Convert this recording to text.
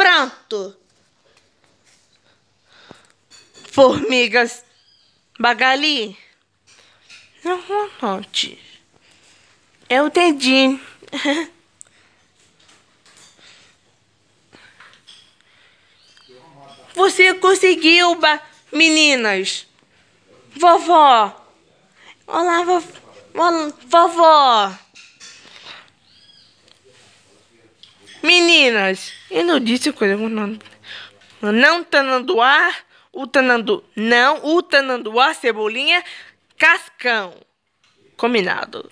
Pronto. Formigas. Bagali. Não, não, Eu entendi. É Você conseguiu, meninas. Vovó. Olá, vovó. Vovó. Meninas, eu não disse coisa com não. Não tananduá, o tanandu, não, o tananduá, cebolinha, cascão. Combinado.